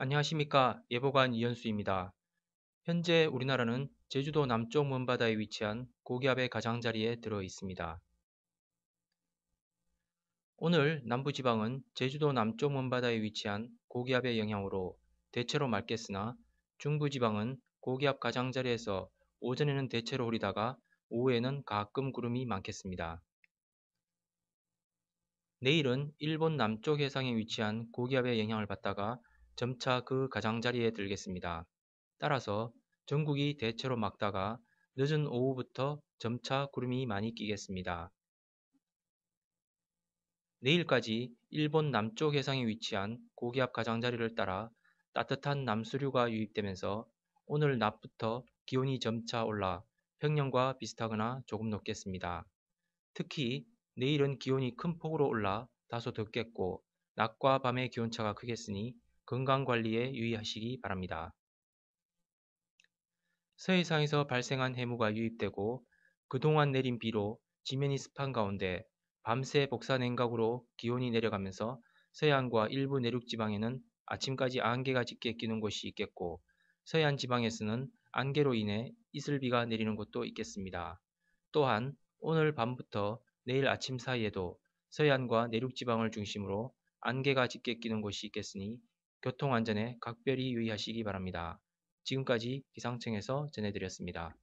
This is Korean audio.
안녕하십니까 예보관 이현수입니다. 현재 우리나라는 제주도 남쪽 먼바다에 위치한 고기압의 가장자리에 들어 있습니다. 오늘 남부지방은 제주도 남쪽 먼바다에 위치한 고기압의 영향으로 대체로 맑겠으나 중부지방은 고기압 가장자리에서 오전에는 대체로 흐리다가 오후에는 가끔 구름이 많겠습니다. 내일은 일본 남쪽 해상에 위치한 고기압의 영향을 받다가 점차 그 가장자리에 들겠습니다. 따라서 전국이 대체로 막다가 늦은 오후부터 점차 구름이 많이 끼겠습니다. 내일까지 일본 남쪽 해상에 위치한 고기압 가장자리를 따라 따뜻한 남수류가 유입되면서 오늘 낮부터 기온이 점차 올라 평년과 비슷하거나 조금 높겠습니다. 특히 내일은 기온이 큰 폭으로 올라 다소 덥겠고 낮과 밤의 기온차가 크겠으니 건강관리에 유의하시기 바랍니다. 서해상에서 발생한 해무가 유입되고 그동안 내린 비로 지면이 습한 가운데 밤새 복사 냉각으로 기온이 내려가면서 서해안과 일부 내륙 지방에는 아침까지 안개가 짙게 끼는 곳이 있겠고 서해안 지방에서는 안개로 인해 이슬비가 내리는 곳도 있겠습니다. 또한 오늘 밤부터 내일 아침 사이에도 서해안과 내륙 지방을 중심으로 안개가 짙게 끼는 곳이 있겠으니 교통안전에 각별히 유의하시기 바랍니다. 지금까지 기상청에서 전해드렸습니다.